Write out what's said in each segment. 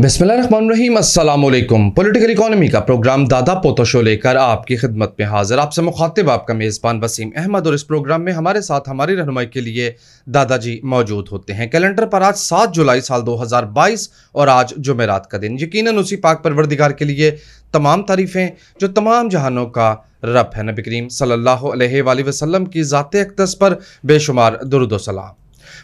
बिस्मिल्लाम असलम political economy का programme दादा पोतो शो लेकर आपकी खिदमत में हाजिर आपसे मुखातिब आपका मेज़बान वसीम अहमद और इस प्रोग्राम में हमारे साथ हमारी रहनुमाई के लिए दादाजी मौजूद होते हैं कैलेंडर पर आज सात जुलाई साल दो हज़ार बाईस और आज जुमेरात का दिन यकीन उसी पाक परवरदिगार के लिए तमाम तारीफ़ें जो तमाम जहानों का रब है नबी करीम सल्लल्लाहु अलैहि वसल्लम की ज़ात अकदस पर बेशुमार दुरुदोसलाम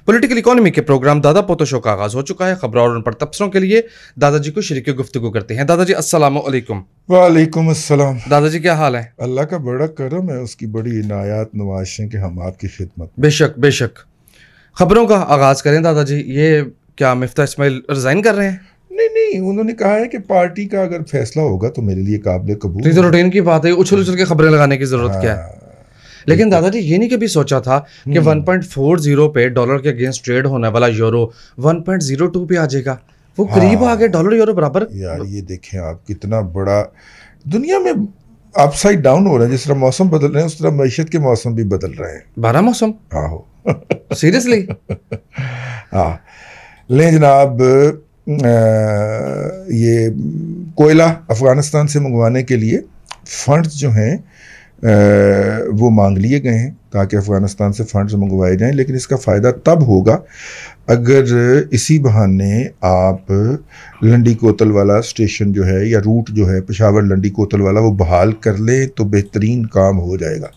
पॉलिटिकल इकोनॉमी के प्रोग्राम दादा पोतो शो का आगाज हो चुका है खबर और उन पर तबसरों के लिए दादाजी को शरीक गुफ्तु करते हैं दादाजी असलम वालेकुम अस्सलाम दादाजी क्या हाल है अल्लाह का बड़ा करम है उसकी बड़ी इनायत नवाज कि हम आपकी खिदमत बेशक बेशक खबरों का आगाज़ करें दादाजी ये क्या मिफ्ता इसमाइल रिज़ाइन कर रहे हैं नहीं नहीं उन्होंने कहा है कि पार्टी का अगर फैसला होगा तो मेरे लिए काबिल कबूल तो, तो की बात है उछल उछल के खबरें लगाने की जरूरत हाँ, क्या है हाँ, लेकिन दादाजी ये नहीं कभी सोचा था कि 1.40 हम्म। पे डॉलर के अगेंस्ट ट्रेड होने वाला यूरो 1.02 पे आ जाएगा वो हाँ, करीब आ गया डॉलर यूरो बराबर यार ये देखें आप कितना बड़ा दुनिया में अपसाइड डाउन हो रहा है जिस तरह मौसम बदल रहे हैं उस तरह मैशत के मौसम भी बदल रहे हैं बारह मौसम हाँ हो सीरियसली हाँ लें जनाब ये कोयला अफ़गानिस्तान से मंगवाने के लिए फंड्स जो हैं वो मांग लिए गए हैं ताकि अफ़गानिस्तान से फ़ंड्स मंगवाए जाएं लेकिन इसका फ़ायदा तब होगा अगर इसी बहाने आप लंडी कोतल वाला स्टेशन जो है या रूट जो है पेशावर लंडी कोतल वाला वो बहाल कर लें तो बेहतरीन काम हो जाएगा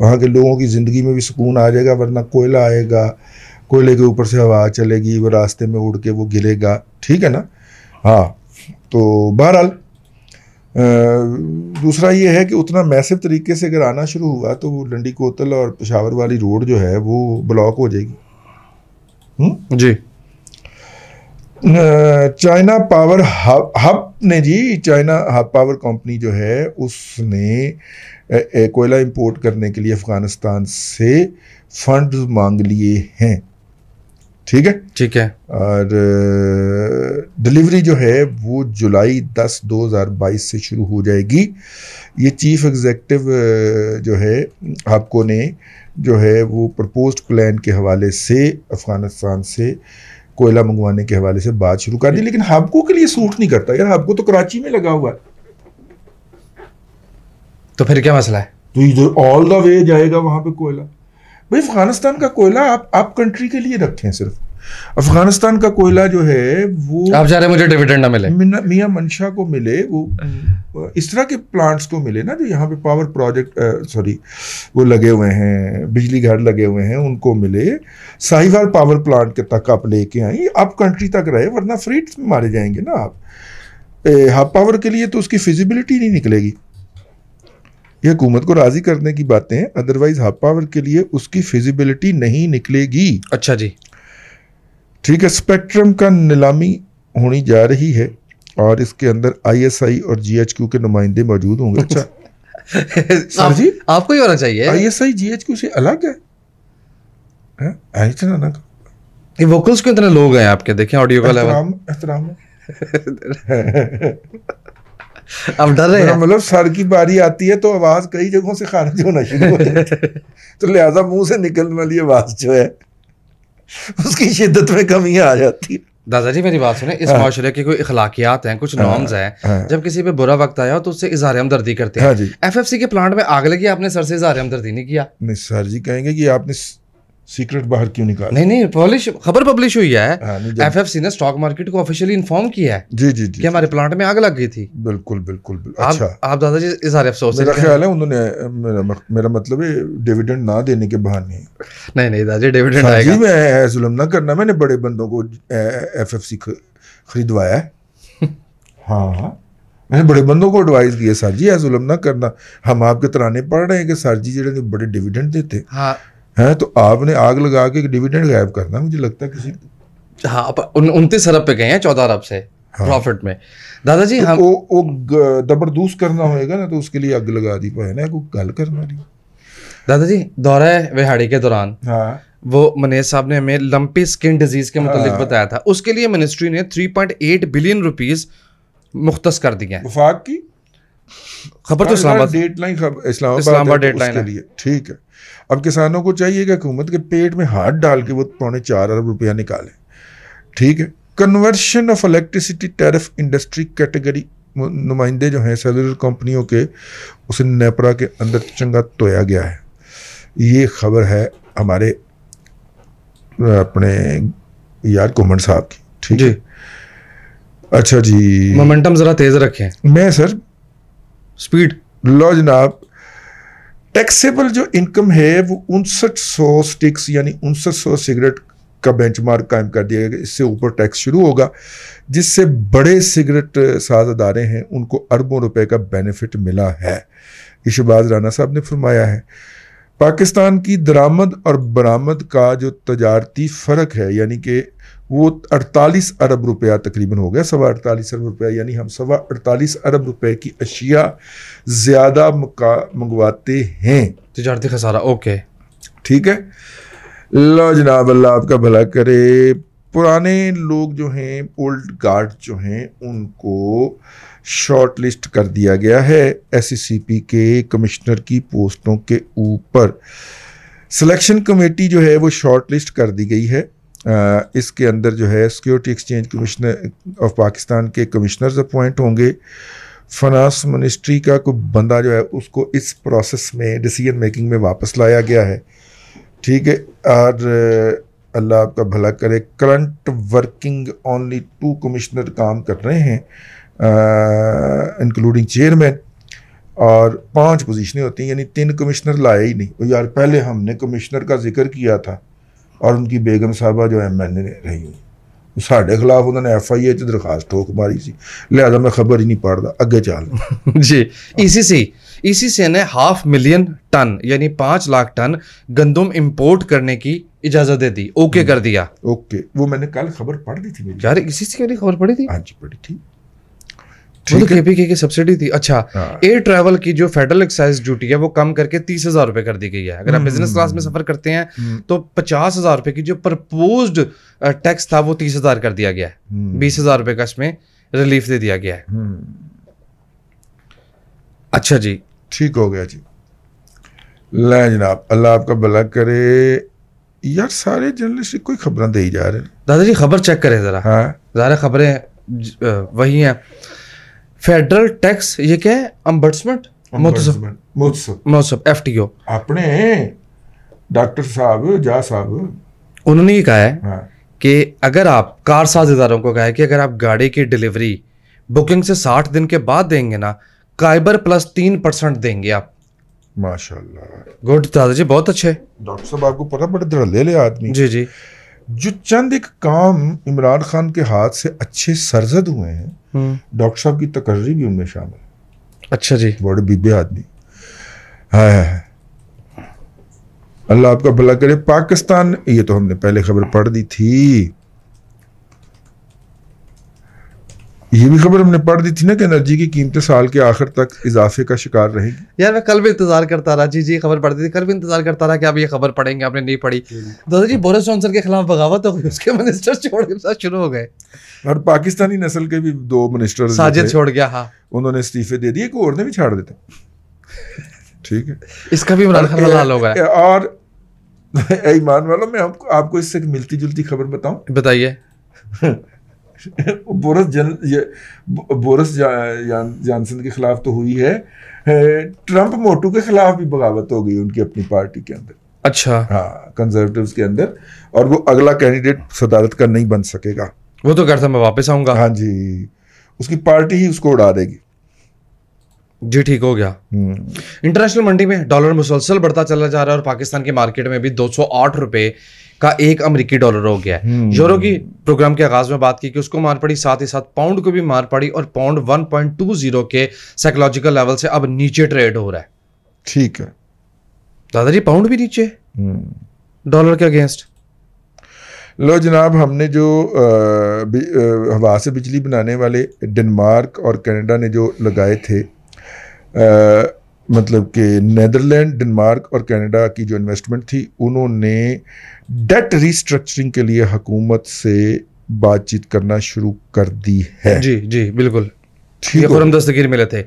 वहाँ के लोगों की ज़िंदगी में भी सुकून आ जाएगा वरना कोयला आएगा कोयले के ऊपर से हवा चलेगी वो रास्ते में उड़ के वो गिरेगा ठीक है ना हाँ तो बहरहाल दूसरा ये है कि उतना मैसिव तरीके से अगर आना शुरू हुआ तो वो डंडी कोतल और पेशावर वाली रोड जो है वो ब्लॉक हो जाएगी हुँ? जी चाइना पावर हब हब ने जी चाइना हब पावर कंपनी जो है उसने कोयला इंपोर्ट करने के लिए अफ़गानिस्तान से फंड्स मांग लिए हैं ठीक है ठीक है और डिलीवरी uh, जो है वो जुलाई 10 2022 से शुरू हो जाएगी ये चीफ एग्जेक्टिव uh, जो है आपको ने जो है वो प्रपोज प्लान के हवाले से अफ़गानिस्तान से कोयला मंगवाने के हवाले से बात शुरू कर दी लेकिन हाबको के लिए सूट नहीं करता यार हाबको तो कराची में लगा हुआ है तो फिर क्या मसला है तो ऑल द वे जाएगा वहां पे कोयला भाई अफगानिस्तान का कोयला आप आप कंट्री के लिए रखें सिर्फ अफगानिस्तान का कोयला जो है वो आप जा रहे मुझे डिविडेंड ना मिले मियाँ मनशा को मिले वो हम्म। इस तरह के प्लांट्स को मिले ना जो यहाँ पे पावर प्रोजेक्ट सॉरी वो लगे हुए हैं बिजली घर लगे हुए हैं उनको मिले साहिवाल पावर प्लांट के तक आप लेके आए आप कंट्री तक रहे वरना फ्रीट मारे जाएंगे ना आप हाफ हाँ पावर के लिए तो उसकी फिजिबिलिटी नहीं निकलेगी ये हुकूमत को राजी करने की बातें अदरवाइज हाफ पावर के लिए उसकी फिजिबिलिटी नहीं निकलेगी अच्छा जी ठीक है स्पेक्ट्रम का नीलामी होनी जा रही है और इसके अंदर आईएसआई और जीएचक्यू के नुमाइंदे मौजूद होंगे अच्छा सर जी आपको ही होना चाहिए आईएसआई जीएचक्यू से अलग है, हाँ, ये वोकल्स क्यों इतने लोग हैं आपके देखें ऑडियो का एहतराम एहतराम अब डर रहे हैं मतलब सर की बारी आती है तो आवाज कई जगहों से खारिज होना शुरू हो जाती है तो लिहाजा मुंह से निकलने वाली आवाज जो है उसकी शिद्दत में कमी आ जाती है दादाजी मेरी बात सुने इस हाँ। माशरे के कोई अखलाकियात हैं कुछ हाँ, नॉर्म्स हैं हाँ। जब किसी पे बुरा वक्त आया हो तो उससे इजहार हमदर्दी करते हैं एफ एफ के प्लांट में आग लगी आपने सर से इजहार हमदर्दी नहीं किया नहीं सर जी कहेंगे कि आपने सीक्रेट बाहर क्यों निकाल नहीं नहीं पब्लिश खबर पब्लिश हुई है एफ एफ सी ने स्टॉक मार्केट को ऑफिशियली इन्फॉर्म किया है जी जी जी कि हमारे प्लांट में आग लग गई थी बिल्कुल बिल्कुल, बिल्कुल आप, अच्छा आप दादाजी इस इजहार अफसोस मेरा ख्याल है उन्होंने मेरा, मेरा मतलब है डिविडेंड ना देने के बहाने नहीं नहीं दादाजी डिविडेंड हाँ आएगा मैं है जुल्म ना करना मैंने बड़े बंदों को एफ एफ सी खरीदवाया है हाँ, हाँ मैंने बड़े बंदों को एडवाइस दिया सर जी जुलम ना करना हम आपके तराने पढ़ रहे हैं कि सर जी जो बड़े डिविडेंड देते हाँ है तो आपने आग लगा के डिविडेंड गायब करना मुझे लगता है किसी हाँ उनतीस अरब पे गए हैं चौदह अरब से हाँ। प्रॉफिट में दादाजी तो हम वो, वो दबरदूस करना होएगा ना तो उसके लिए अग लगा दी पाए ना कोई गल करना नहीं दादाजी दौरा विहाड़ी के दौरान हाँ वो मनेर साहब ने हमें लंपी स्किन डिजीज के मतलब हाँ। बताया था उसके लिए मिनिस्ट्री ने 3.8 बिलियन रुपीस मुख्त कर दिए हैं वफाक की खबर तो इस्लामाबाद डेट लाइन इस्लामा डेट लाइन लिए ठीक है अब किसानों को चाहिए कि हुकूमत के पेट में हाथ डाल के वो पौने चार अरब रुपया निकालें ठीक है conversion of electricity tariff industry category नुमाइंदे जो हैं सेलुलर कंपनियों के उसे नेपरा के अंदर चंगा तोया गया है ये खबर है हमारे अपने यार कुमन साहब की ठीक है अच्छा जी मोमेंटम जरा तेज रखें मैं सर स्पीड लो जनाब टैक्सेबल जो इनकम है वो उनसठ सौ स्टिक्स यानी उनसठ सौ सिगरेट का बेंचमार्क कायम कर दिया गया इससे ऊपर टैक्स शुरू होगा जिससे बड़े सिगरेट साज अदारे हैं उनको अरबों रुपए का बेनिफिट मिला है ये शहबाज राना साहब ने फरमाया है पाकिस्तान की दरामद और बरामद का जो तजारती फ़र्क है यानी कि वो 48 अरब रुपया तकरीबन हो गया सवा अड़तालीस अरब रुपया यानी हम सवा अड़तालीस अरब रुपये की अशिया ज़्यादा मंगवाते हैं तजारती खसारा ओके ठीक है लो जनाब अल्लाह आपका भला करे पुराने लोग जो हैं ओल्ड गार्ड जो हैं उनको शॉर्ट लिस्ट कर दिया गया है एससीपी के कमिश्नर की पोस्टों के ऊपर सिलेक्शन कमेटी जो है वो शॉर्ट लिस्ट कर दी गई है इसके अंदर जो है security exchange commissioner of Pakistan के कमिश्नर्स अपॉइंट होंगे फनास मिनिस्ट्री का कोई बंदा जो है उसको इस प्रोसेस में डिसीजन मेकिंग में वापस लाया गया है ठीक है और अल्लाह आपका भला करे current working only two commissioner काम कर रहे हैं इंक्लूडिंग चेयरमैन और पांच पोजीशनें होती हैं यानी तीन कमिश्नर लाए ही नहीं यार पहले हमने कमिश्नर का जिक्र किया था और उनकी बेगम साहबा जो एम एन ए रही हुई साढ़े खिलाफ उन्होंने एफ आई ए दरखास्त ठोक मारी सी लिहाजा मैं खबर ही नहीं पढ़ता अगे चल जी इसी से इसी से ने हाफ मिलियन टन यानी पाँच लाख टन गंदम इम्पोर्ट करने की इजाजत दे दी ओके हम्म। कर दिया ओके वो मैंने कल खबर पढ़ दी थी यार इसी से खबर पढ़ी थी हाँ जी पढ़ी थी वो तो केपीके की सब्सिडी थी अच्छा एयर हाँ। ट्रैवल की जो फेडरल एक्साइज ड्यूटी है वो कम करके तीस हजार रुपए कर दी गई है अगर आप बिजनेस क्लास हम्म। में सफर करते हैं हम्म। तो पचास हजार रुपए की जो प्रपोज टैक्स था वो तीस हजार कर दिया गया है हम्म। बीस हजार रुपए का इसमें रिलीफ दे दिया गया है अच्छा जी ठीक हो गया जी ला जनाब अल्लाह आपका भला करे यार सारे जर्नलिस्ट कोई खबर दे ही जा रहे हैं दादाजी खबर चेक करें जरा हाँ ज़रा खबरें वही हैं फेडरल टैक्स ये क्या है अम्बर्समेंट महोत्सव एफ टी ओ अपने डॉक्टर साहब जा साहब उन्होंने ये कहा है हाँ। कि अगर आप कार साझेदारों को कहा है कि अगर आप गाड़ी की डिलीवरी बुकिंग से साठ दिन के बाद देंगे ना काइबर प्लस तीन परसेंट देंगे आप माशाल्लाह गुड दादाजी बहुत अच्छे डॉक्टर साहब आपको पता बड़े धड़ल्ले आदमी जी जी जो चंद एक काम इमरान खान के हाथ से अच्छे सरजद हुए हैं हम्म। डॉक्टर साहब की तकर्री भी उनमें शामिल है अच्छा जी बड़े बिबे आदमी है अल्लाह आपका भला करे पाकिस्तान ये तो हमने पहले खबर पढ़ दी थी ये भी खबर हमने पढ़ दी थी ना कि एनर्जी की कीमतें साल के आखिर तक इजाफे का शिकार रहेगी यार मैं कल भी इंतजार करता रहा जी जी खबर पढ़ती थी कल भी इंतजार करता रहा कि आप ये खबर पढ़ेंगे आपने नहीं पढ़ी दादाजी बोरिस जॉनसन के खिलाफ बगावत हो गई उसके मिनिस्टर छोड़ के शुरू हो गए और पाकिस्तानी नस्ल के भी दो मिनिस्टर साजिद छोड़ गया हाँ उन्होंने इस्तीफे दे दिए और भी छाड़ देते ठीक है इसका भी इमरान खान लाल होगा और ईमान वालों मैं आपको इससे मिलती जुलती खबर बताऊं बताइए बोरस जन बोरस जा, जा, जानसन के खिलाफ तो हुई है ट्रंप मोटू के खिलाफ भी बगावत हो गई उनकी अपनी पार्टी के अंदर अच्छा हाँ कंजर्वेटिव के अंदर और वो अगला कैंडिडेट सदारत का नहीं बन सकेगा वो तो करता मैं वापस आऊंगा हाँ जी उसकी पार्टी ही उसको उड़ा देगी जी ठीक हो गया इंटरनेशनल हम्म। मंडी में डॉलर मुसलसल बढ़ता चला जा रहा है और पाकिस्तान की मार्केट में भी दो सौ आठ रुपए का एक अमरीकी डॉलर हो गया है यूरो हम्म। की प्रोग्राम के आगाज में बात की कि उसको मार पड़ी साथ ही साथ पाउंड को भी मार पड़ी और पाउंड 1.20 के साइकोलॉजिकल लेवल से अब नीचे ट्रेड हो रहा है ठीक है दादाजी पाउंड भी नीचे डॉलर हम्म। के अगेंस्ट लो जनाब हमने जो हवा से बिजली बनाने वाले डेनमार्क और कनाडा ने जो लगाए थे आ, मतलब कि नदरलैंड डेनमार्क और कनाडा की जो इन्वेस्टमेंट थी उन्होंने डेट रिस्ट्रक्चरिंग के लिए हकूमत से बातचीत करना शुरू कर दी है जी जी बिल्कुल ये है दस्तगीर मिले थे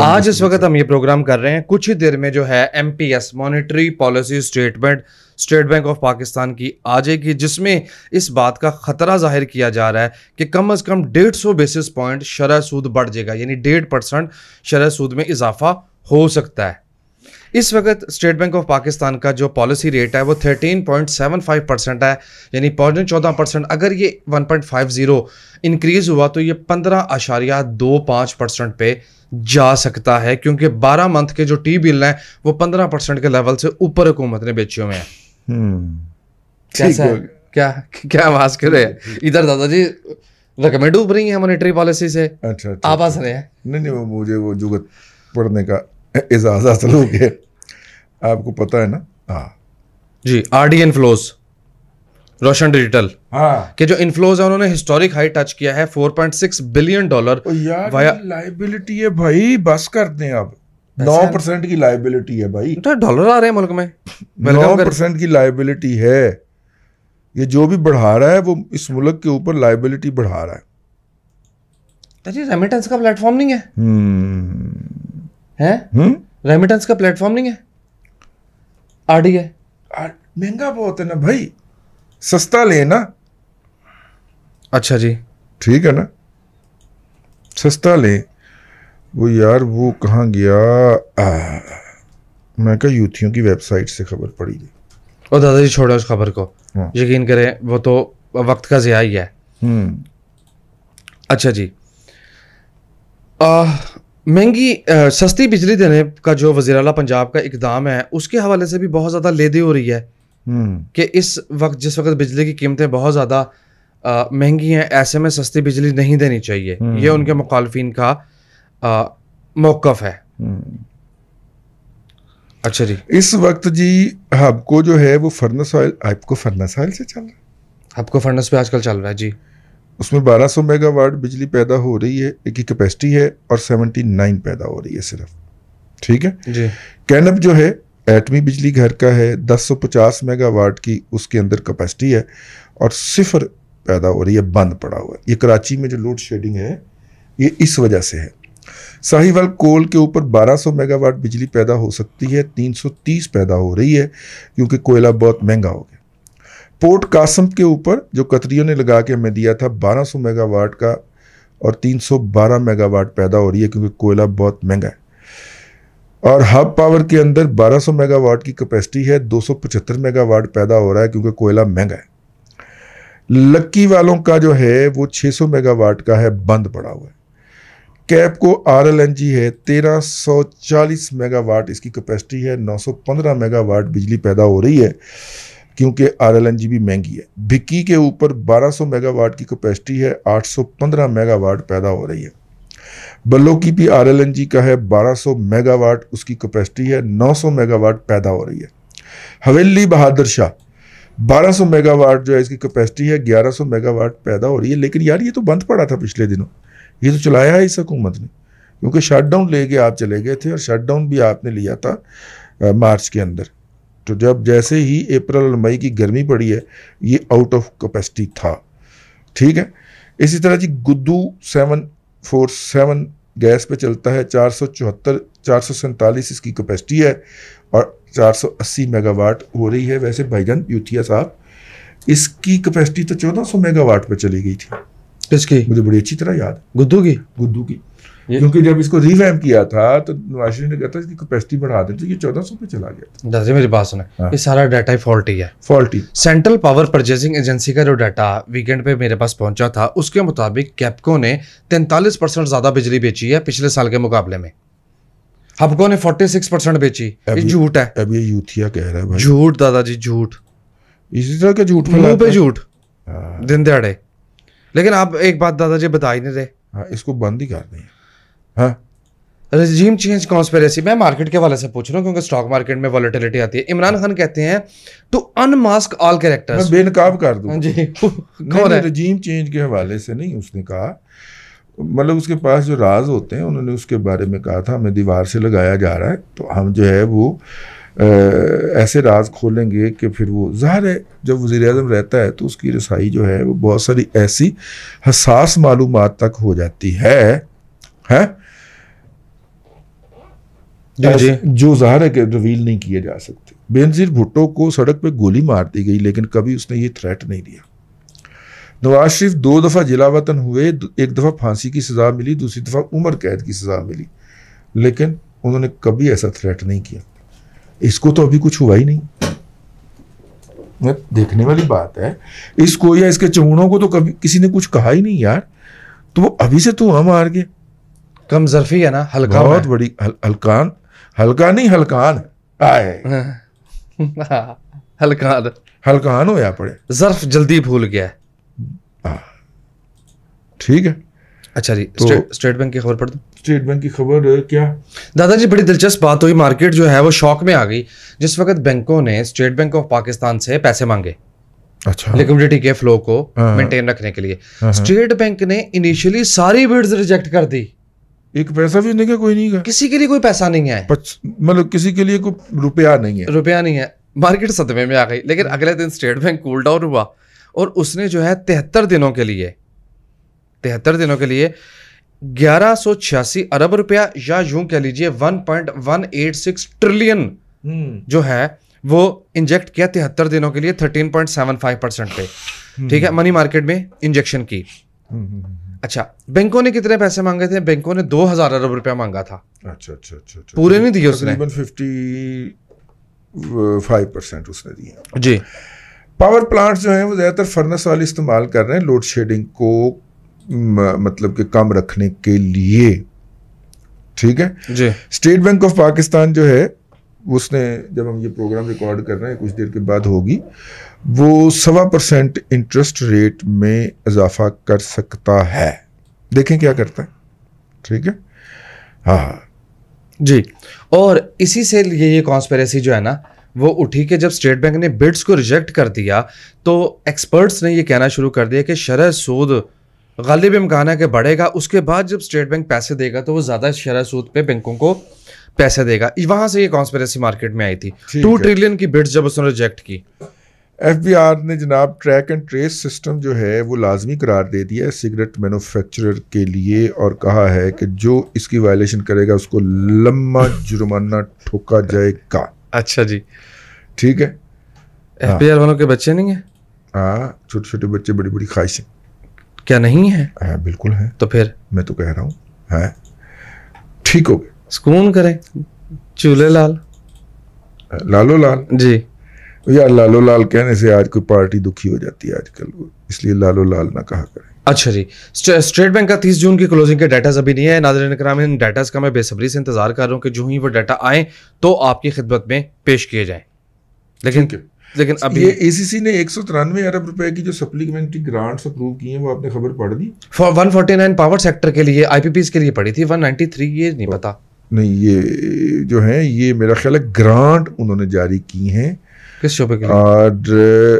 आज इस वक्त हम ये प्रोग्राम कर रहे हैं कुछ ही देर में जो है M P S monetary policy statement state bank of Pakistan की आ जाएगी जिसमें इस बात का खतरा जाहिर किया जा रहा है कि कम अज़ कम डेढ़ सौ बेसिस पॉइंट शरह सूद बढ़ जाएगा यानी डेढ़ परसेंट शरह सूद में इजाफा हो सकता है इस वक्त स्टेट बैंक ऑफ पाकिस्तान का जो पॉलिसी रेट है वो 13.75 परसेंट है यानी पौने चौदह परसेंट अगर ये 1.50 इंक्रीज़ हुआ तो ये पंद्रह आशारिया दो पाँच परसेंट पे जा सकता है क्योंकि 12 मंथ के जो टी बिल हैं वो 15 परसेंट के लेवल से ऊपर हुकूमत ने बेचे हुए हैं हम्म। कैसा है? क्या क्या आवाज कर रहे हैं इधर दादाजी रिकमेंड उभ रही है मॉनिटरी पॉलिसी से अच्छा, अच्छा आप हंस अच्छा। रहे हैं नहीं नहीं वो मुझे वो जुगत पढ़ने का हासिल हो गया आपको पता है ना हाँ जी R D inflows Roshan digital हाँ के जो इनफ्लोज है उन्होंने हिस्टोरिक हाई टच किया है 4.6 बिलियन डॉलर यार लाइबिलिटी है भाई बस कर दें अब नौ परसेंट की लाइबिलिटी है भाई तो डॉलर आ रहे हैं मुल्क में नौ परसेंट की लाइबिलिटी है ये जो भी बढ़ा रहा है वो इस मुल्क के ऊपर लाइबिलिटी बढ़ा रहा है रेमिटेंस तो का प्लेटफॉर्म नहीं है हम्म। है रेमिटेंस हम्म? का प्लेटफॉर्म नहीं है आरडी है महंगा बहुत है ना भाई सस्ता ले ना अच्छा जी ठीक है ना सस्ता ले वो यार वो कहाँ गया आ, मैं कह यूथियों की वेबसाइट से खबर पड़ी थी और दादाजी छोड़ो उस खबर को हाँ। यकीन करें वो तो वक्त का ज़िया ही है हम्म। अच्छा जी आ, महंगी सस्ती बिजली देने का जो वजी अला पंजाब का इकदाम है उसके हवाले से भी बहुत ज़्यादा लेदी हो रही है हम्म। कि इस वक्त जिस वक्त बिजली की कीमतें बहुत ज़्यादा महंगी हैं ऐसे में सस्ती बिजली नहीं देनी चाहिए हम्म। यह उनके मुखालफिन का मौकफ है हम्म। अच्छा जी इस वक्त जी हबको जो है वो फर्नस ऑयल आपको फर्नस ऑयल से चल रहा है आपको फर्नस पे आजकल चल रहा है जी उसमें 1200 मेगावाट बिजली पैदा हो रही है एक की कैपेसिटी है और 79 पैदा हो रही है सिर्फ ठीक है जी कैनप जो है एटमी बिजली घर का है 1050 मेगावाट की उसके अंदर कैपेसिटी है और सिफर पैदा हो रही है बंद पड़ा हुआ है ये कराची में जो लोड शेडिंग है ये इस वजह से है साहिवाल कोल के ऊपर 1200 मेगावाट बिजली पैदा हो सकती है 330 पैदा हो रही है क्योंकि कोयला बहुत महंगा हो गया पोर्ट कासम के ऊपर जो कतरियों ने लगा के हमें दिया था 1200 मेगावाट का और 312 मेगावाट पैदा हो रही है क्योंकि कोयला बहुत महंगा है और हब पावर के अंदर 1200 मेगावाट की कैपेसिटी है 275 मेगावाट पैदा हो रहा है क्योंकि कोयला महंगा है लक्की वालों का जो है वो 600 मेगावाट का है बंद पड़ा हुआ है कैप को आर एल एन जी है 1340 मेगावाट इसकी कैपेसिटी है 915 मेगावाट बिजली पैदा हो रही है क्योंकि आर एल भी महंगी है भिक्की के ऊपर 1200 मेगावाट की कैपेसिटी है 815 मेगावाट पैदा हो रही है बल्लो की भी आर एल का है 1200 मेगावाट उसकी कैपेसिटी है 900 मेगावाट पैदा हो रही है हवेली बहादुर शाह 1200 मेगावाट जो है इसकी कैपेसिटी है 1100 मेगावाट पैदा हो रही है लेकिन यार ये तो बंद पड़ा था पिछले दिनों ये तो चलाया है इस हुकूमत ने क्योंकि शटडाउन लेके आप चले गए थे और शटडाउन भी आपने लिया था मार्च के अंदर तो जब जैसे ही अप्रैल और मई की गर्मी पड़ी है ये आउट ऑफ कैपेसिटी था ठीक है इसी तरह जी Guddu seven four seven gas पे चलता है चार सौ चौहत्तर चार सौ सैंतालीस इसकी कैपेसिटी है और चार सौ अस्सी मेगावाट हो रही है वैसे भाईजान यूथिया साहब इसकी कैपेसिटी तो चौदह सौ मेगावाट पर चली गई थी इसकी मुझे बड़ी अच्छी तरह याद गुद्दू की गुद्दू की क्योंकि जब इसको रिवैम किया था तो नवाज शरीफ ने कहा था इसकी कैपेसिटी बढ़ा दें तो ये चौदह सौ पे चला गया था मेरी बात सुना हाँ। ये सारा डाटा ही फॉल्टी है faulty central power purchasing agency का जो डाटा वीकेंड पे मेरे पास पहुंचा था उसके मुताबिक कैपको ने तैंतालीस परसेंट ज्यादा बिजली बेची है पिछले साल के मुकाबले में हबको ने फोर्टी सिक्स परसेंट बेची झूठ है अब ये यूथिया कह रहा है झूठ दादाजी झूठ इसी तरह के झूठ पे झूठ हाँ। दिन दिहाड़े लेकिन आप एक बात दादाजी बता ही नहीं रहे हाँ, इसको बंद ही कर दें रजीम चेंज कॉन्स्पेरेसी मैं मार्केट के वाले से पूछ रहा हूँ क्योंकि स्टॉक मार्केट में वॉलिटिलिटी आती है इमरान खान कहते हैं टू अनमास्क ऑल कैरेक्टर्स बेनकाब कर दू हाँ जी कौन है रजीम चेंज के हवाले से नहीं उसने कहा मतलब उसके पास जो राज होते हैं उन्होंने उसके बारे में कहा था हमें दीवार से लगाया जा रहा है तो हम जो है वो आ, ऐसे राज खोलेंगे कि फिर वो ज़ाहिर है जब वज़ी अजम रहता है तो उसकी रसाई जो है वो बहुत सारी ऐसी हसास मालूम तक हो जाती है है हाँ जो जाहिर है कि रिवील नहीं किए जा सकते बेनजीर भुट्टो को सड़क पर गोली मार दी गई लेकिन कभी उसने ये थ्रेट नहीं दिया नवाज शरीफ दो दफ़ा जिला वतन हुए एक दफ़ा फांसी की सज़ा मिली दूसरी दफ़ा उम्र कैद की सज़ा मिली लेकिन उन्होंने कभी ऐसा थ्रेट नहीं किया इसको तो अभी कुछ हुआ ही नहीं देखने वाली बात है इसको या इसके चमूड़ों को तो कभी किसी ने कुछ कहा ही नहीं यार तो वो अभी से तो, तो हम हार गए कमजरफी है ना हल्का बहुत बड़ी हल, हल्कान ਹਲਕਾ हलकान आए हलकान हलकान हो या पड़े जर्फ जल्दी भूल गया ठीक है अच्छा जी तो, स्टेट बैंक की खबर पढ़ दो स्टेट बैंक की खबर क्या दादाजी बड़ी दिलचस्प बात हुई मार्केट जो है वो शॉक में आ गई जिस वक्त बैंकों ने स्टेट बैंक ऑफ पाकिस्तान से पैसे मांगे अच्छा लिक्विडिटी के फ्लो को हाँ। मेंटेन रखने के लिए हाँ, हाँ। स्टेट बैंक ने इनिशियली सारी बिड्स रिजेक्ट कर दी एक पैसा भी नहीं है कोई नहीं है किसी के लिए कोई पैसा नहीं है मतलब किसी के लिए कोई रुपया नहीं है रुपया नहीं है मार्केट सदमे में आ गई लेकिन अगले दिन स्टेट बैंक कूल डाउन हुआ और उसने जो है तिहत्तर दिनों के लिए तिहत्तर दिनों के लिए ग्यारह अरब रुपया या यूं कह लीजिए 1.186 ट्रिलियन हम्म। जो है वो इंजेक्ट किया तिहत्तर दिनों के लिए 13.75 परसेंट पे हम्म। ठीक है मनी मार्केट में इंजेक्शन की हम्म, अच्छा बैंकों ने कितने पैसे मांगे थे बैंकों ने दो हजार अरब रुपया मांगा था अच्छा अच्छा अच्छा अच्छा पूरे नहीं दिए उसने फिफ्टी परसेंट उसने दिए जी पावर प्लांट्स जो हैं वो ज़्यादातर फर्नेस वाले इस्तेमाल कर रहे हैं लोड शेडिंग को मतलब के कम रखने के लिए ठीक है जी स्टेट बैंक ऑफ पाकिस्तान जो है उसने जब हम ये प्रोग्राम रिकॉर्ड कर रहे हैं कुछ देर के बाद होगी वो सवा परसेंट इंटरेस्ट रेट में इजाफा कर सकता है देखें क्या करता है ठीक है हाँ, हाँ। जी और इसी से ये ये कॉन्स्पेरेसी जो है ना वो उठी कि जब स्टेट बैंक ने बिड्स को रिजेक्ट कर दिया तो एक्सपर्ट्स ने ये कहना शुरू कर दिया कि शरह सूद गालिब इमकान है कि बढ़ेगा उसके बाद जब स्टेट बैंक पैसे देगा तो वो ज़्यादा शरह सूद पे बैंकों को पैसे देगा वहाँ से ये कॉन्स्पेरेसी मार्केट में आई थी टू ट्रिलियन की बिड्स जब उसने रिजेक्ट की एफ बी आर ने जनाब ट्रैक एंड ट्रेस सिस्टम जो है वो लाजमी करार दे दिया है सिगरेट मैनुफेक्चरर के लिए और कहा है कि जो इसकी वायलेशन करेगा उसको लम्बा जुर्माना ठोका जाएगा अच्छा जी ठीक है एफ बी आर वालों के बच्चे नहीं है हाँ छोटे छोटे बच्चे बड़ी बड़ी ख्वाहिशें क्या नहीं है आ, हाँ, बिल्कुल है तो फिर मैं तो कह रहा हूँ हाँ। ठीक हो गए सुकून करें चूल्हे लाल लालो लाल जी तो यार लालो लाल कहने से आज कोई पार्टी दुखी हो जाती है आजकल इसलिए लालो लाल ना कहा करें अच्छा जी स्टेट बैंक का 30 जून की क्लोजिंग के डाटाज अभी नहीं है नाजरन कराम इन डाटाज का मैं बेसब्री से इंतजार कर रहा हूँ कि जो ही वो डाटा आए तो आपकी खिदमत में पेश किए जाए लेकिन लेकिन अभी ये एसीसी ने एक सौ तिरानवे अरब रुपए की जो सप्लीमेंट्री ग्रांट्स अप्रूव की हैं वो आपने खबर पढ़ दी फॉर 149 पावर सेक्टर के लिए आईपीपीस के लिए पड़ी थी 193 ये नहीं तो पता नहीं ये जो है ये मेरा ख्याल है ग्रांट उन्होंने जारी की हैं किस शो पे के लिए?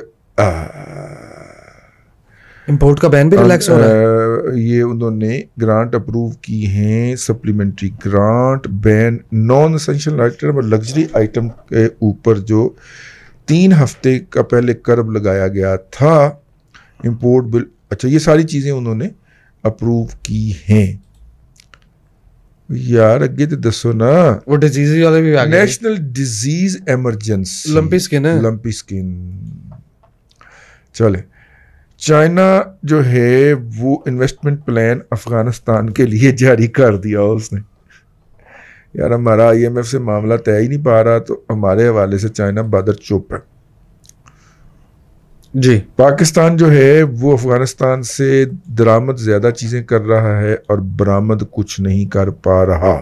और का बैन भी रिलैक्स हो रहा है ये उन्होंने ग्रांट अप्रूव की हैं supplementary grant ban non essential item और लग्जरी आइटम के ऊपर जो तीन हफ्ते का पहले कर्ब लगाया गया था इम्पोर्ट बिल अच्छा ये सारी चीज़ें उन्होंने अप्रूव की हैं यार अगे तो दसो ना वो डिजीज वाले भी national disease emergency lumpy skin है लंपी स्किन चले चाइना जो है वो इन्वेस्टमेंट प्लान अफगानिस्तान के लिए जारी कर दिया उसने यार हमारा एफ से मामला तय ही नहीं पा रहा तो हमारे हवाले से चाइना बदर चुप है जी पाकिस्तान जो है वो अफगानिस्तान से दरामद ज़्यादा चीज़ें कर रहा है और बरामद कुछ नहीं कर पा रहा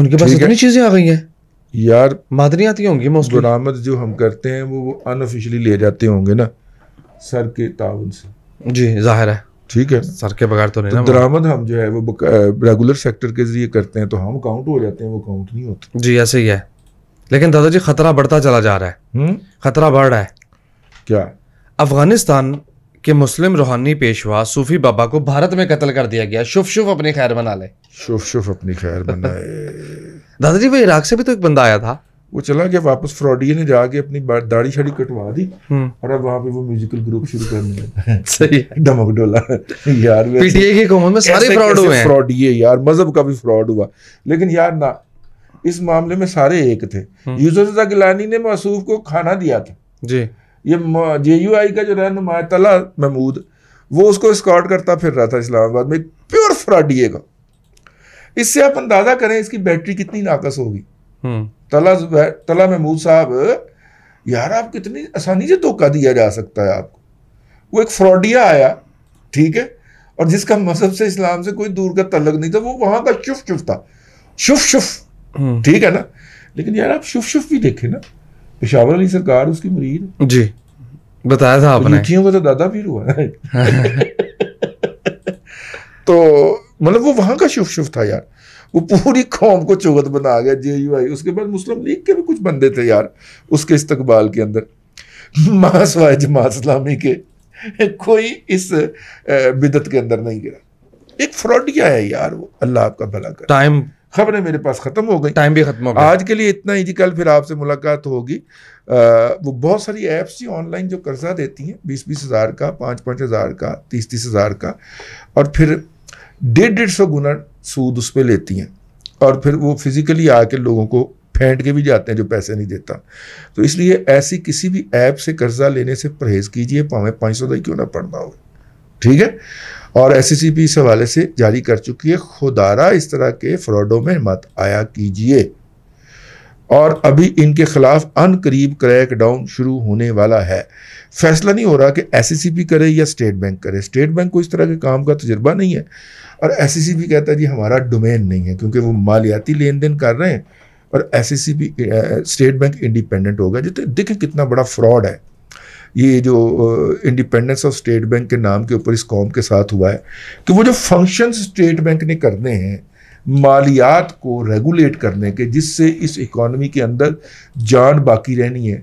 उनके पास इतनी चीज़ें आ गई हैं यार मादनी आती होंगी बरामद जो हम करते हैं वो वो अनऑफिशियली ले जाते होंगे ना सर के ताउन से जी जाहिर है ठीक है सर के बगैर तो नहीं तो दरामद हम जो है वो रेगुलर सेक्टर के जरिए करते हैं तो हम काउंट हो जाते हैं वो काउंट नहीं होते जी ऐसे ही है लेकिन दादाजी खतरा बढ़ता चला जा रहा है हम्म। खतरा बढ़ रहा है क्या अफगानिस्तान के मुस्लिम रूहानी पेशवा सूफी बाबा को भारत में कत्ल कर दिया गया शुभ शुभ अपनी खैर बना ले शुभ शुभ अपनी खैर बनाए दादाजी वो इराक से भी तो एक बंदा आया था वो चला गया वापस फ्रॉडिया ने जाके अपनी दाढ़ी शाड़ी कटवा दी हम्म। और अब वहां पे वो म्यूजिकल ग्रुप शुरू करने लगा सही डमक डोला यार पीटीए की कौन में सारे फ्रॉड हुए फ्रॉडिए यार मजहब का भी फ्रॉड हुआ लेकिन यार ना इस मामले में सारे एक थे हम्म। यूसुफ रजा गिलानी ने मासूफ को खाना दिया था जी ये जे यू आई का जो रहनुमा है तला महमूद वो उसको स्कॉट करता फिर रहा था इस्लामाबाद में प्योर फ्राडिए का इससे आप अंदाजा करें इसकी बैटरी कितनी नाकस होगी हम्म। तला तला महमूद साहब यार आप कितनी आसानी से धोखा दिया जा सकता है आपको वो एक फ्रॉडिया आया ठीक है और जिसका मजहब से इस्लाम से कोई दूर का तलक नहीं था वो वहां का शुफ शुफ था शुफ शुफ हम्म। ठीक है ना लेकिन यार आप शुफ शुफ भी देखें ना पेशावर अली सरकार उसकी मुरीद जी बताया था तो आपने को तो दादा पीर हुआ है तो मतलब वो वहां का शुभ शुभ था यार वो पूरी कौम को चौगत बना गया जे यू आई उसके बाद मुस्लिम लीग के भी कुछ बंदे थे यार उसके इस्तकबाल के अंदर मासवाए जमात इस्लामी के कोई इस बिदत के अंदर नहीं गिरा एक फ्रॉड क्या है यार वो अल्लाह आपका भला कर टाइम खबरें मेरे पास ख़त्म हो गई टाइम भी खत्म हो गया आज के लिए इतना ही जी कल फिर आपसे मुलाकात होगी वो बहुत सारी ऐप्स जी ऑनलाइन जो कर्जा देती हैं बीस बीस हज़ार का पाँच पाँच हज़ार का तीस तीस हज़ार का और फिर डेढ़ डेढ़ सौ गुना सूद उस पर लेती हैं और फिर वो फिज़िकली आके लोगों को फेंट के भी जाते हैं जो पैसे नहीं देता तो इसलिए ऐसी किसी भी ऐप से कर्जा लेने से परहेज़ कीजिए भावें पाँच सौ क्यों ना पड़ना हो ठीक है और एस सी पी इस हवाले से जारी कर चुकी है खुदारा इस तरह के फ्रॉडों में मत आया कीजिए और अभी इनके खिलाफ अन करीब क्रैक डाउन शुरू होने वाला है फैसला नहीं हो रहा कि एस e करे या स्टेट बैंक करे स्टेट बैंक को इस तरह के काम का तजर्बा नहीं है और एस e कहता है जी हमारा डोमेन नहीं है क्योंकि वो मालियाती लेन देन कर रहे हैं और S e state bank independent होगा जितने देखें कितना बड़ा फ्रॉड है ये जो इंडिपेंडेंस ऑफ स्टेट बैंक के नाम के ऊपर इस कॉम के साथ हुआ है कि वो जो फंक्शन स्टेट बैंक ने करने हैं मालियात को रेगुलेट करने के जिससे इस इकोनॉमी के अंदर जान बाकी रहनी है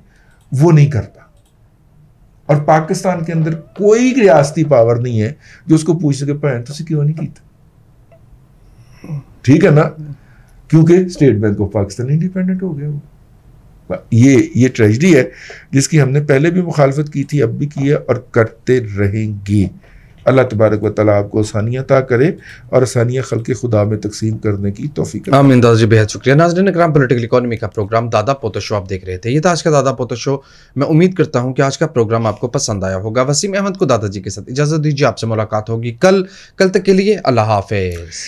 वो नहीं करता और पाकिस्तान के अंदर कोई रियासती पावर नहीं है जो उसको पूछ सके भैन तुम क्यों नहीं की ठीक है ना क्योंकि state bank of Pakistan independent हो गया वो ये ये ट्रेजडी है जिसकी हमने पहले भी मुखालफत की थी अब भी की है और करते रहेंगे अल्लाह तबारक व ताली आपको आसानियाँ करे और आसानियाँ खल के खुदा में तकसीम करने की तोफ़ी आम इंदाज जी बेहद शुक्रिया नाजरन कराम पोलिटिकल इकानमी का प्रोग्राम दादा पोतो शो आप देख रहे थे ये था आज का दादा पोतो शो मैं उम्मीद करता हूँ कि आज का प्रोग्राम आपको पसंद आया होगा वसीम अहमद को दादाजी के साथ इजाज़त दीजिए आपसे मुलाकात होगी कल कल तक के लिए अल्लाह हाफिज़